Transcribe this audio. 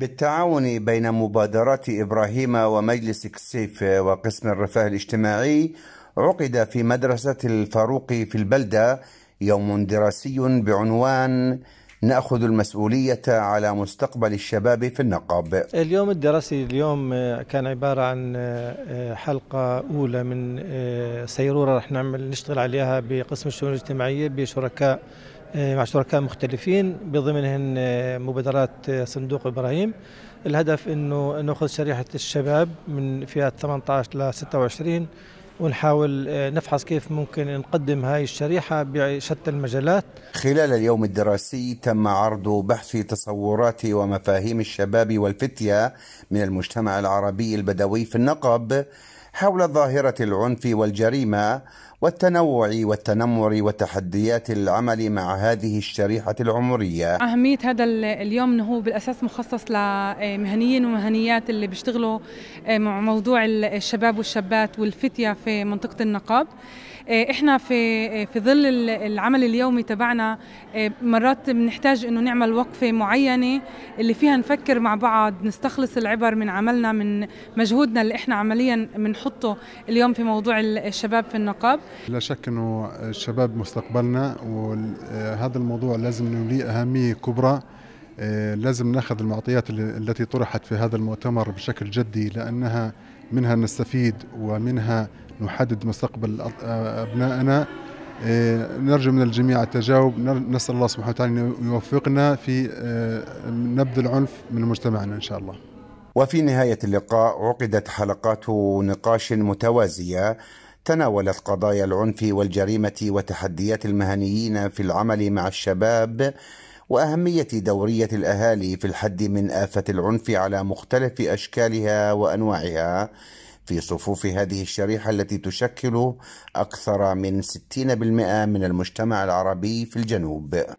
بالتعاون بين مبادرات إبراهيم ومجلس كسيف وقسم الرفاه الاجتماعي عقد في مدرسة الفاروق في البلدة يوم دراسي بعنوان ناخذ المسؤوليه على مستقبل الشباب في النقب. اليوم الدراسي اليوم كان عباره عن آه، آه، حلقه اولى من آه، سيروره رح نعمل نشتغل عليها بقسم الشؤون الاجتماعيه بشركاء آه، مع شركاء مختلفين بضمنهم آه، مبادرات آه، صندوق ابراهيم الهدف انه ناخذ شريحه الشباب من فئه 18 ل 26 ونحاول نفحص كيف ممكن نقدم هاي الشريحة بشتى المجالات خلال اليوم الدراسي تم عرض بحث تصورات ومفاهيم الشباب والفتية من المجتمع العربي البدوي في النقب حول ظاهرة العنف والجريمة والتنوع والتنمر وتحديات العمل مع هذه الشريحة العمرية أهمية هذا اليوم هو بالأساس مخصص لمهنيين آه، ومهنيات اللي بيشتغلوا آه، مع موضوع الشباب والشابات والفتية في منطقة النقاب آه، احنا في في ظل العمل اليومي تبعنا مرات بنحتاج انه نعمل وقفه معينه اللي فيها نفكر مع بعض نستخلص العبر من عملنا من مجهودنا اللي احنا عمليا بنحط خطته اليوم في موضوع الشباب في النقاب؟ لا شك أنه الشباب مستقبلنا وهذا آه، الموضوع لازم نوليه أهمية كبرى آه، لازم ناخذ المعطيات التي طرحت في هذا المؤتمر بشكل جدي لأنها منها نستفيد ومنها نحدد مستقبل آه، أبنائنا نرجو من الجميع التجاوب نسأل الله سبحانه وتعالى أن يوفقنا في نبذ العنف من مجتمعنا إن شاء الله وفي نهاية اللقاء عقدت حلقات نقاش متوازية تناولت قضايا العنف والجريمة وتحديات المهنيين في العمل مع الشباب وأهمية دورية الأهالي في الحد من آفة العنف على مختلف أشكالها وأنواعها في صفوف هذه الشريحة التي تشكل أكثر من 60% من المجتمع العربي في الجنوب